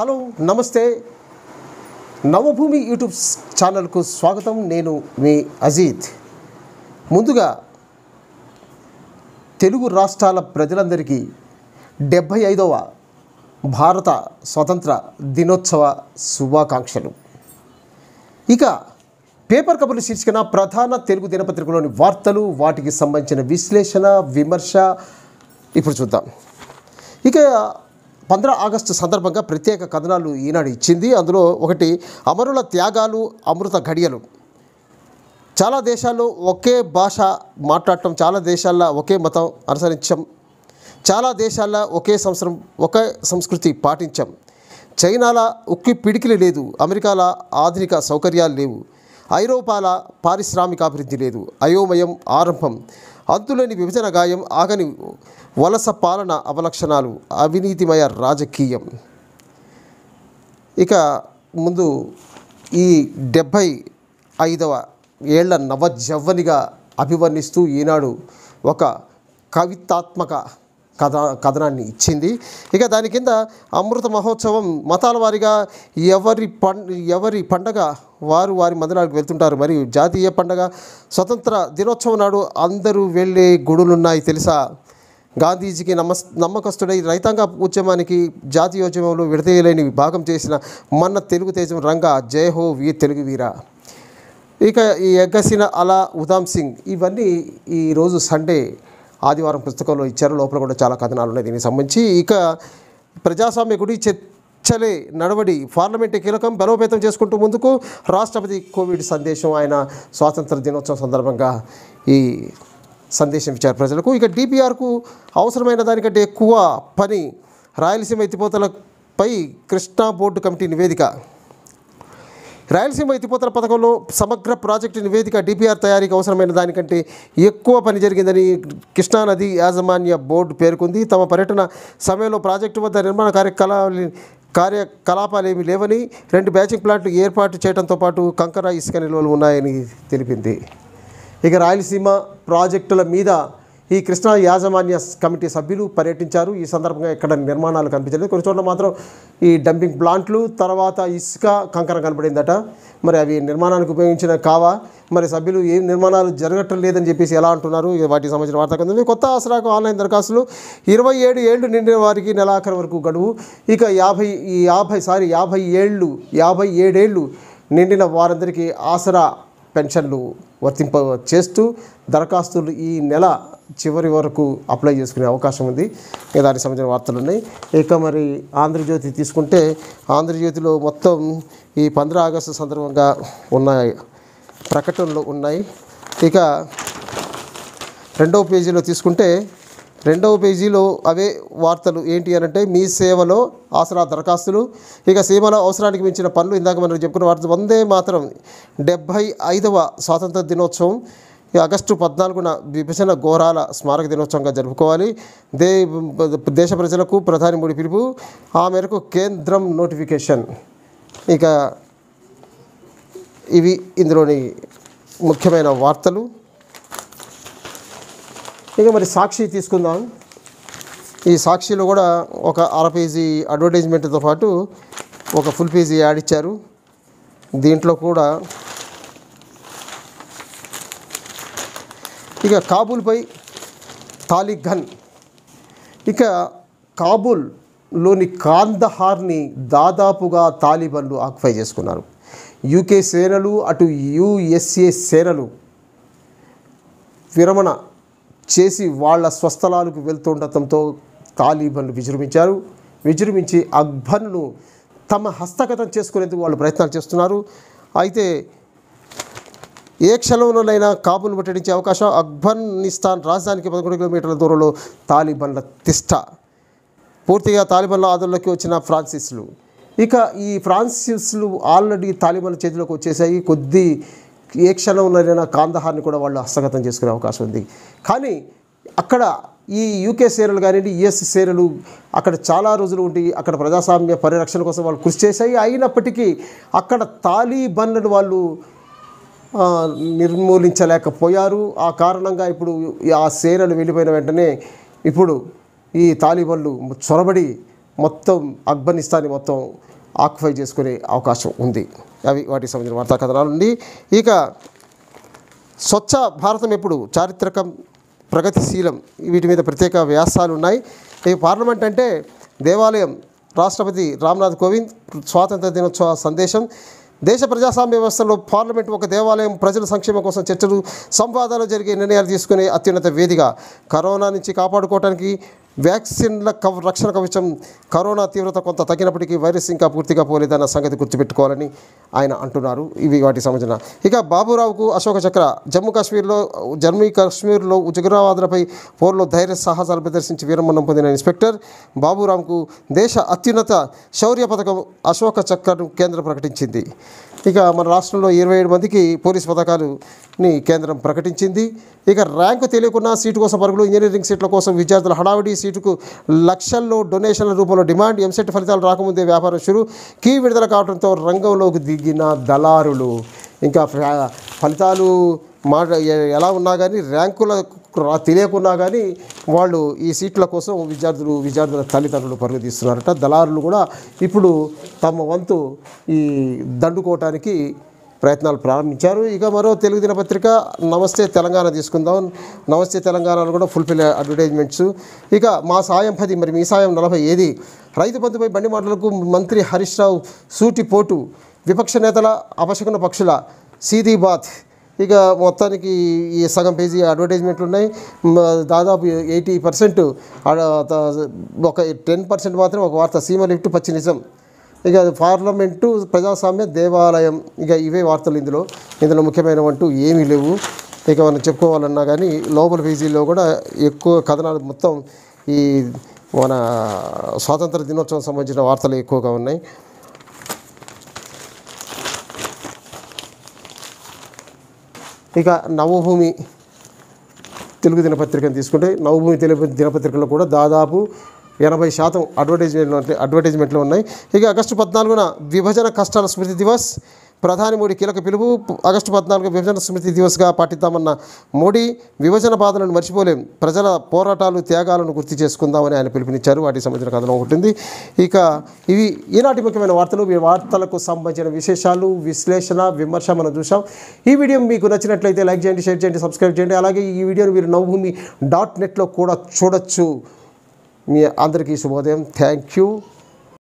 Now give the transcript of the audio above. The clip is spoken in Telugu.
హలో నమస్తే నవభూమి యూట్యూబ్ ఛానల్కు స్వాగతం నేను మీ అజీత్ ముందుగా తెలుగు రాష్ట్రాల ప్రజలందరికీ డెబ్భై ఐదవ భారత స్వతంత్ర దినోత్సవ శుభాకాంక్షలు ఇక పేపర్ కబుర్లు శీర్షికన ప్రధాన తెలుగు దినపత్రికలోని వార్తలు వాటికి సంబంధించిన విశ్లేషణ విమర్శ ఇప్పుడు చూద్దాం ఇక పంద్ర ఆగస్టు సందర్భంగా ప్రత్యేక కథనాలు ఈనాడు ఇచ్చింది అందులో ఒకటి అమరుల త్యాగాలు అమృత ఘడియలు చాలా దేశాల్లో ఒకే భాష మాట్లాడటం చాలా దేశాల్లో ఒకే మతం అనుసరించాం చాలా దేశాల్లో ఒకే సంవత్సరం ఒకే సంస్కృతి పాటించాం చైనాల ఉక్కి పిడికిలు లేదు అమెరికాల ఆధునిక సౌకర్యాలు లేవు ఐరోపాల పారిశ్రామికాభివృద్ధి లేదు అయోమయం ఆరంభం అంతులేని విభజన గాయం ఆగని వలస పాలన అవలక్షణాలు అవినీతిమయ రాజకీయం ఇక ముందు ఈ డెబ్భై ఐదవ ఏళ్ల నవజవ్వనిగా అభివర్ణిస్తూ ఈనాడు ఒక కవితాత్మక కథ కథనాన్ని ఇచ్చింది ఇక దాని కింద అమృత మహోత్సవం మతాల వారిగా ఎవరి పం ఎవరి పండగ వారు వారి మందిరాలకు వెళ్తుంటారు మరియు జాతీయ పండగ స్వతంత్ర దినోత్సవం నాడు అందరూ వెళ్ళే గుడులున్నాయి తెలుసా గాంధీజీకి నమ్మ నమ్మకస్తుడై రైతాంగ ఉద్యమానికి జాతీయోద్యమంలో విడదీయలేని భాగం చేసిన మన తెలుగు తేజం రంగ జయ హో వీర్ తెలుగు వీర ఇక ఈ ఎగ్గసిన అలా ఉదామ్ సింగ్ ఇవన్నీ ఈరోజు సండే ఆదివారం పుస్తకంలో ఇచ్చారు లోపల కూడా చాలా కథనాలు ఉన్నాయి దీనికి సంబంధించి ఇక ప్రజాస్వామ్య గుడి చర్చలే నడవడి పార్లమెంట్ కీలకం బలోపేతం చేసుకుంటూ ముందుకు రాష్ట్రపతి కోవిడ్ సందేశం ఆయన స్వాతంత్ర దినోత్సవం సందర్భంగా ఈ సందేశం ఇచ్చారు ప్రజలకు ఇక డిపిఆర్కు అవసరమైన దానికంటే ఎక్కువ పని రాయలసీమ ఎత్తిపోతలపై కృష్ణా బోర్డు కమిటీ నివేదిక రాయలసీమ ఎత్తిపోతల పథకంలో సమగ్ర ప్రాజెక్టు నివేదిక డిపిఆర్ తయారీకి అవసరమైన దానికంటే ఎక్కువ పని జరిగిందని కృష్ణానది యాజమాన్య బోర్డు పేర్కొంది తమ పర్యటన సమయంలో ప్రాజెక్టు వద్ద నిర్మాణ కార్యకలాపాలు ఏమి లేవని రెండు బ్యాచింగ్ ప్లాంట్లు ఏర్పాటు చేయడంతో పాటు కంకర ఇసుక నిల్వలు ఉన్నాయని తెలిపింది ఇక రాయలసీమ ప్రాజెక్టుల మీద ఈ కృష్ణా యాజమాన్య కమిటీ సభ్యులు పర్యటించారు ఈ సందర్భంగా ఇక్కడ నిర్మాణాలు కనిపించలేదు కొన్ని చోట్ల మాత్రం ఈ డంపింగ్ ప్లాంట్లు తర్వాత ఇసుక కంకర కనపడిందట మరి అవి నిర్మాణానికి ఉపయోగించిన కావా మరి సభ్యులు ఏం నిర్మాణాలు జరగటం లేదని చెప్పేసి ఎలా అంటున్నారు వాటికి సంబంధించిన వార్త కొంది కొత్త ఆసరాకు ఆన్లైన్ దరఖాస్తులు ఇరవై ఏడు ఏళ్ళు నిండిన వారికి నెలాఖరు వరకు గడువు ఇక యాభై యాభై సారీ యాభై ఏళ్ళు యాభై ఏడేళ్ళు నిండిన వారందరికీ ఆసరా పెన్షన్లు వర్తింప చేస్తూ దరఖాస్తులు ఈ నెల చివరి వరకు అప్లై చేసుకునే అవకాశం ఉంది దానికి సంబంధించిన వార్తలు ఉన్నాయి ఇక మరి ఆంధ్రజ్యోతి తీసుకుంటే ఆంధ్రజ్యోతిలో మొత్తం ఈ పంద్రా ఆగస్టు సందర్భంగా ఉన్న ప్రకటనలు ఉన్నాయి ఇక రెండవ పేజీలో తీసుకుంటే రెండవ పేజీలో అవే వార్తలు ఏంటి అనంటే మీ సేవలో ఆసరా దరఖాస్తులు ఇక సీమలో అవసరానికి మించిన పనులు ఇందాక మనం చెప్పుకున్న వార్త వందే మాత్రం డెబ్భై ఐదవ స్వాతంత్ర దినోత్సవం ఆగస్టు పద్నాలుగున విభజన ఘోరాల స్మారక దినోత్సవంగా జరుపుకోవాలి దే దేశ ప్రజలకు ప్రధాని మోడీ పిలుపు ఆ మేరకు కేంద్రం నోటిఫికేషన్ ఇక ఇవి ఇందులోని ముఖ్యమైన వార్తలు ఇక మరి సాక్షి తీసుకుందాం ఈ సాక్షిలో కూడా ఒక అర పేజీ అడ్వర్టైజ్మెంట్తో పాటు ఒక ఫుల్ పేజీ యాడ్ ఇచ్చారు దీంట్లో కూడా ఇక కాబూల్పై తాలిఘన్ ఇక కాబూల్లోని కాందహార్ని దాదాపుగా తాలిబన్లు ఆక్యుపై చేసుకున్నారు యూకే సేనలు అటు యుఎస్ఏ సేనలు విరమణ చేసి వాళ్ళ స్వస్థలాలకు వెళ్తుండటంతో తాలిబన్లు విజృంభించారు విజృంభించి అక్బర్ను తమ హస్తగతం చేసుకునేందుకు వాళ్ళు ప్రయత్నాలు చేస్తున్నారు అయితే ఏ క్షణంలోనైనా కాబుల్ను పట్టడించే అవకాశం అఫ్ఘనిస్తాన్ రాజధానికి పదకొండు కిలోమీటర్ల దూరంలో తాలిబన్ల తిష్ట పూర్తిగా తాలిబన్ల ఆదంలోకి వచ్చిన ఫ్రాన్సిస్లు ఇక ఈ ఫ్రాన్సిస్లు ఆల్రెడీ తాలిబన్ల చేతిలోకి వచ్చేసాయి కొద్ది ఏ క్షణంలోనైనా కాందహార్ని కూడా వాళ్ళు హస్తగతం చేసుకునే అవకాశం ఉంది కానీ అక్కడ ఈ యూకే సేరలు కానివ్వండి యుఎస్ సేరలు అక్కడ చాలా రోజులు ఉండి అక్కడ ప్రజాస్వామ్య పరిరక్షణ కోసం వాళ్ళు కృషి చేశాయి అయినప్పటికీ అక్కడ తాలిబన్లను వాళ్ళు నిర్మూలించలేకపోయారు ఆ కారణంగా ఇప్పుడు ఆ సేరలు వెళ్ళిపోయిన వెంటనే ఇప్పుడు ఈ తాలిబన్లు చొరబడి మొత్తం ఆఫ్ఘనిస్తాన్ని మొత్తం ఆక్యుపై చేసుకునే అవకాశం ఉంది అవి వాటికి సంబంధించిన వార్తా కథనాలు ఉండి ఇక స్వచ్ఛ భారతం ఎప్పుడు చారిత్రకం ప్రగతిశీలం వీటి మీద ప్రత్యేక వ్యాసాలు ఉన్నాయి ఈ పార్లమెంట్ అంటే దేవాలయం రాష్ట్రపతి రామ్నాథ్ కోవింద్ స్వాతంత్ర దినోత్సవ సందేశం దేశ ప్రజాస్వామ్య వ్యవస్థలో పార్లమెంట్ ఒక దేవాలయం ప్రజల సంక్షేమం కోసం చర్చలు సంవాదాలు జరిగే నిర్ణయాలు తీసుకునే అత్యున్నత వేదిక కరోనా నుంచి కాపాడుకోవడానికి వ్యాక్సిన్ల కవ రక్షణ కవచం కరోనా తీవ్రత కొంత తగ్గినప్పటికీ వైరస్ ఇంకా పూర్తిగా పోలేదన్న సంగతి గుర్తుపెట్టుకోవాలని ఆయన అంటున్నారు ఇవి వాటికి సంబంధించిన ఇక బాబురావుకు అశోక చక్ర జమ్మూ కాశ్మీర్లో జమ్మూ కాశ్మీర్లో ఉగ్రవాదులపై పోరులో ధైర్య సాహసాలు ప్రదర్శించి వీరమరణం పొందిన ఇన్స్పెక్టర్ బాబురావుకు దేశ అత్యున్నత శౌర్య పథకం అశోక చక్రను కేంద్రం ప్రకటించింది ఇక మన రాష్ట్రంలో ఇరవై ఏడు మందికి పోలీస్ పథకాలుని కేంద్రం ప్రకటించింది ఇక ర్యాంకు తెలియకున్న సీటు కోసం పరుగులు ఇంజనీరింగ్ సీట్ల కోసం విద్యార్థుల హడావిడి సీటుకు లక్షల్లో డొనేషన్ల రూపంలో డిమాండ్ ఎంసెట్ ఫలితాలు రాకముందే వ్యాపారం షురు కీ విడుదల కావడంతో రంగంలోకి దిగిన దళారులు ఇంకా ఫలితాలు మా ఎలా ఉన్నా కానీ ర్యాంకుల తెలియకున్నా కానీ వాళ్ళు ఈ సీట్ల కోసం విద్యార్థులు విద్యార్థుల తల్లిదండ్రులు పరుగు తీస్తున్నారట దళారులు కూడా ఇప్పుడు తమ వంతు ఈ దండుకోవటానికి ప్రయత్నాలు ప్రారంభించారు ఇక మరో తెలుగు దినపత్రిక నమస్తే తెలంగాణ తీసుకుందాం నమస్తే తెలంగాణలో కూడా ఫుల్ఫిల్ అడ్వర్టైజ్మెంట్స్ ఇక మా సాయం పది మరి మీ సాయం నలభై ఏది రైతు బంధుపై బండి మాటలకు మంత్రి హరీష్ రావు సూటిపోటు విపక్ష నేతల అపశకున పక్షుల సీదీబాత్ ఇక మొత్తానికి ఈ సగం పేజీ అడ్వర్టైజ్మెంట్లు ఉన్నాయి దాదాపు ఎయిటీ పర్సెంట్ ఒక టెన్ పర్సెంట్ మాత్రం ఒక వార్త సీమ లిఫ్ట్ పచ్చి నిజం ఇక పార్లమెంటు ప్రజాస్వామ్య దేవాలయం ఇక ఇవే వార్తలు ఇందులో ఇందులో ముఖ్యమైన అంటూ ఏమీ లేవు ఇక మనం చెప్పుకోవాలన్నా కానీ లోపల పేజీలో కూడా ఎక్కువ కథనాలు మొత్తం ఈ మన స్వాతంత్ర దినోత్సవం సంబంధించిన వార్తలు ఎక్కువగా ఉన్నాయి ఇక నవభూమి తెలుగు దినపత్రికను తీసుకుంటే నవభూమి తెలుగు దినపత్రికలో కూడా దాదాపు ఎనభై శాతం అడ్వర్టైజ్మెంట్లు అడ్వర్టైజ్మెంట్లు ఉన్నాయి ఇక ఆగస్టు పద్నాలుగున విభజన కష్టాల స్మృతి దివస్ ప్రధాని మోడీ కీలక పిలుపు ఆగస్టు పద్నాలుగు విభజన స్మృతి దివస్గా పాటిద్దామన్న మోడీ విభజన బాధలను మర్చిపోలేం ప్రజల పోరాటాలు త్యాగాలను గుర్తు చేసుకుందామని ఆయన పిలుపునిచ్చారు వాటికి సంబంధించిన కథనం ఉంది ఇక ఇవి ఈనాటి ముఖ్యమైన వార్తలు మీ వార్తలకు సంబంధించిన విశేషాలు విశ్లేషణ విమర్శ మనం చూసాం ఈ వీడియో మీకు నచ్చినట్లయితే లైక్ చేయండి షేర్ చేయండి సబ్స్క్రైబ్ చేయండి అలాగే ఈ వీడియోను మీరు నవభూమి డాట్ నెట్లో కూడా చూడొచ్చు మీ అందరికీ శుభోదయం థ్యాంక్ యూ